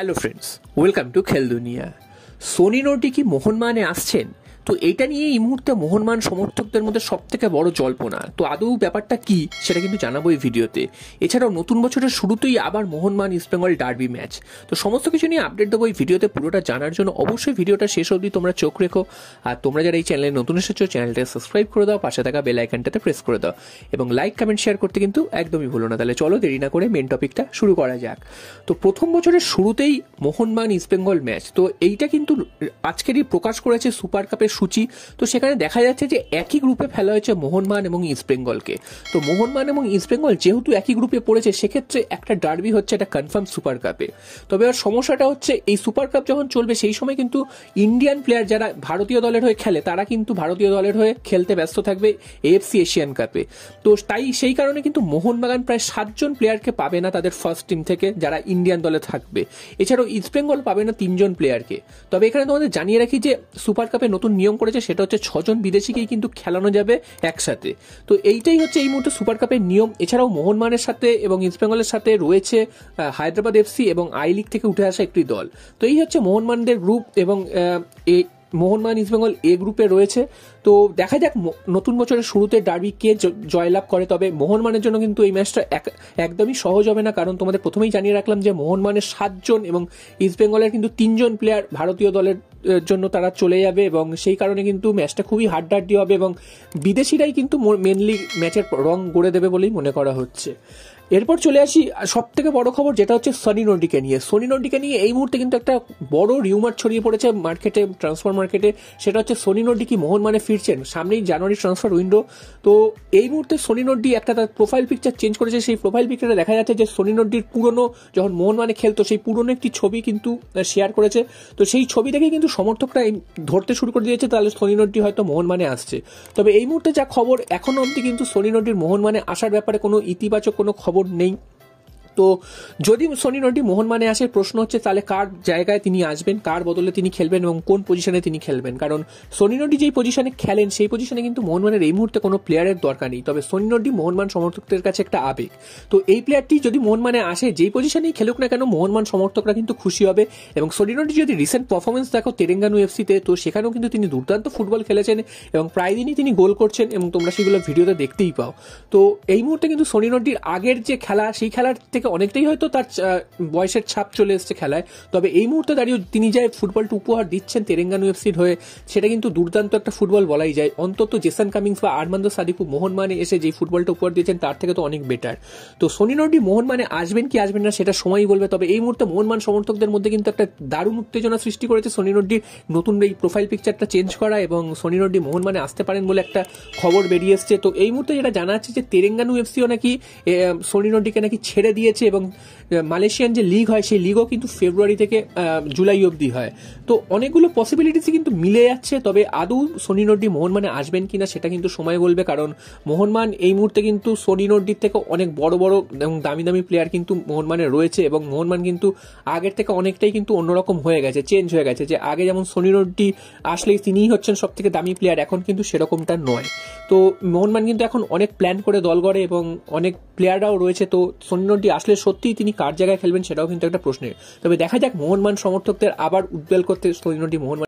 hello friends welcome to Kheldunia সোনি নোটি কি মোহনমানে আসছেন তো এটা নিয়ে এই মুহূর্তে মোহনমান সমর্থকদের মধ্যে সব থেকে বড় জল্পনা তো আদৌ ব্যাপারটা কি সেটা কিন্তু জানাবো এই ভিডিওতে এছাড়াও নতুন বছরের শুরুতেই আবার মোহনমান ইস্টবেঙ্গল ডার্বি ম্যাচ তো সমস্ত কিছু নিয়ে আপডেট দেবো এই ভিডিওতে পুরোটা জানার জন্য অবশ্যই ভিডিওটা শেষ অবধি তোমরা চোখ রেখো আর তোমরা যারা এই চ্যানেলে নতুন এসেছো চ্যানেলটা সাবস্ক্রাইব করে দাও পাশে থাকা বেল আইকনটাতে প্রেস করে দাও এবং লাইক কমেন্ট শেয়ার করতে কিন্তু একদমই ভুলো না তাহলে চলো দেরি না করে মেন টপিকটা শুরু করা যাক তো প্রথম বছরের শুরুতেই মোহনমান ইস্টবেঙ্গল ম্যাচ তো এইটা কিন্তু আজকেরই প্রকাশ করেছে সুপার কাপের সূচি তো সেখানে দেখা যাচ্ছে যে একই গ্রুপে ফেলা হয়েছে মোহনমান এবং ইস্ট বেঙ্গলকে তো মোহনমান এবং ইস্ট বেঙ্গল যেহেতু একই গ্রুপে পড়েছে সেক্ষেত্রে একটা ডার্বি হচ্ছে একটা কনফার্ম সুপার কাপে তবে আর সমস্যাটা হচ্ছে এই সুপার কাপ যখন চলবে সেই সময় কিন্তু ইন্ডিয়ান প্লেয়ার যারা ভারতীয় দলের হয়ে খেলে তারা কিন্তু ভারতীয় দলের হয়ে খেলতে ব্যস্ত থাকবে এএফসি এশিয়ান কাপে তো তাই সেই কারণে কিন্তু মোহনবাগান প্রায় সাতজন প্লেয়ারকে পাবে না তাদের ফার্স্ট টিম থেকে যারা ইন্ডিয়ান দলে থাকবে এছাড়াও ইস্ট বেঙ্গল পাবে না তিনজন প্লেয়ারকে তবে এখানে তোমাদের জানিয়ে রাখি যে সুপার কাপে নতুন নিয়ম নিয়ম করেছে সেটা হচ্ছে ছজন বিদেশিকেই কিন্তু খেলানো যাবে একসাথে তো এইটাই হচ্ছে এই মুহূর্তে সুপার কাপের নিয়ম এছাড়াও মোহনমানের সাথে এবং ইস্টবেঙ্গলের সাথে রয়েছে হায়দ্রাবাদ এফসি এবং আই লিগ থেকে উঠে আসা একটি দল তো এই হচ্ছে মোহনমানদের গ্রুপ এবং মোহনমান ইস্টবেঙ্গল এ গ্রুপে রয়েছে তো দেখা যাক নতুন বছরের শুরুতে ডার্বি কে জয়লাভ করে তবে মোহনমানের জন্য কিন্তু এই ম্যাচটা একদমই সহজ হবে না কারণ তোমাদের প্রথমেই জানিয়ে রাখলাম যে মোহনমানের সাতজন এবং ইস্টবেঙ্গলের কিন্তু তিনজন প্লেয়ার ভারতীয় দলের জন্য তারা চলে যাবে এবং সেই কারণে কিন্তু ম্যাচটা খুবই হাড্ডাড্ডি হবে এবং বিদেশিরাই কিন্তু মেনলি ম্যাচের রং গড়ে দেবে বলেই মনে করা হচ্ছে এরপর চলে আসি সব থেকে বড় খবর যেটা হচ্ছে সনি নন্ডিকে নিয়ে সনি নন্ডিকে নিয়ে এই মুহূর্তে কিন্তু একটা বড় রিউমার ছড়িয়ে পড়েছে মার্কেটে ট্রান্সফার মার্কেটে সেটা হচ্ছে সনি নন্ডি কি মোহন মানে ফিরছেন সামনেই জানুয়ারি ট্রান্সফার উইন্ডো তো এই মুহূর্তে সনি নন্ডি একটা তার প্রোফাইল পিকচার চেঞ্জ করেছে সেই প্রোফাইল পিকচারে দেখা যাচ্ছে যে সনি নন্ডির পুরনো যখন মোহন মানে খেলতো সেই পুরনো একটি ছবি কিন্তু শেয়ার করেছে তো সেই ছবি দেখে কিন্তু সমর্থকরা ধরতে শুরু করে দিয়েছে তাহলে সনি নন্ডি হয়তো মোহন মানে আসছে তবে এই মুহূর্তে যা খবর এখনও অবধি কিন্তু সনি নন্ডির মানে আসার ব্যাপারে কোনো ইতিবাচক কোনো খবর ning nem তো যদি সোনি মোহন মানে আসে প্রশ্ন হচ্ছে তাহলে কার জায়গায় তিনি আসবেন কার বদলে তিনি খেলবেন এবং কোন পজিশনে তিনি খেলবেন কারণ সোনি রন্টি যেই পজিশনে খেলেন সেই পজিশনে কিন্তু মোহন মানের এই মুহূর্তে কোনো প্লেয়ারের দরকার নেই তবে সোনি মোহন মান সমর্থকদের কাছে একটা আবেগ তো এই প্লেয়ারটি যদি মোহন মানে আসে যেই পজিশনেই খেলুক না কেন মোহনমান সমর্থকরা কিন্তু খুশি হবে এবং সোনি রন্টি যদি রিসেন্ট পারফরমেন্স দেখো তেরেঙ্গানু এফসিতে তো সেখানেও কিন্তু তিনি দুর্দান্ত ফুটবল খেলেছেন এবং প্রায় দিনই তিনি গোল করছেন এবং তোমরা সেগুলো ভিডিওতে দেখতেই পাও তো এই মুহূর্তে কিন্তু সোনি রন্টির আগের যে খেলা সেই খেলার থেকে অনেকটাই হয়তো তার বয়সের ছাপ চলে এসছে খেলায় তবে এই মুহূর্তে দাঁড়িয়ে তিনি যে ফুটবলটা উপহার দিচ্ছেন তেরেঙ্গানু এফসির হয়ে সেটা কিন্তু দুর্দান্ত একটা ফুটবল বলাই যায় অন্তত জেসান কামিংস বা আরমান্দ মোহন মানে এসে যে ফুটবলটা উপহার দিয়েছেন তার থেকে তো অনেক বেটার তো সোনি নর্ডি মানে আসবেন কি আসবেন না সেটা সময়ই বলবে তবে এই মুহূর্তে মোহন মান সমর্থকদের মধ্যে কিন্তু একটা দারুণ উত্তেজনা সৃষ্টি করেছে সোনি নর্ডির নতুন এই প্রোফাইল পিকচারটা চেঞ্জ করা এবং সোনি নর্ডি মানে আসতে পারেন বলে একটা খবর বেরিয়ে এসছে তো এই মুহূর্তে যেটা জানা যাচ্ছে যে তেরেঙ্গানু এফসিও নাকি সোনি নর্ডিকে নাকি ছেড়ে দিয়ে Gesetzgebung মালয়েশিয়ান যে লিগ হয় সেই লিগও কিন্তু ফেব্রুয়ারি থেকে জুলাই অবধি হয় তো অনেকগুলো পসিবিলিটিসই কিন্তু মিলে যাচ্ছে তবে আদৌ সোনি নড্ডি মোহনমানে আসবেন কি না সেটা কিন্তু সময় বলবে কারণ মোহনমান এই মুহূর্তে কিন্তু সোনি নড্ডির থেকে অনেক বড় বড় এবং দামি দামি প্লেয়ার কিন্তু মোহনমানে রয়েছে এবং মোহনমান কিন্তু আগের থেকে অনেকটাই কিন্তু অন্যরকম হয়ে গেছে চেঞ্জ হয়ে গেছে যে আগে যেমন সোনি নড্ডি আসলেই তিনিই হচ্ছেন সব থেকে দামি প্লেয়ার এখন কিন্তু সেরকমটা নয় তো মোহনমান কিন্তু এখন অনেক প্ল্যান করে দল গড়ে এবং অনেক প্লেয়াররাও রয়েছে তো সোনি নড্ডি আসলে সত্যিই তিনি কার জায়গায় খেলবেন সেটাও কিন্তু একটা প্রশ্নের তবে দেখা যাক মোহনমান সমর্থকদের আবার উদ্বেল করতে সৈন্যটি মোহনমান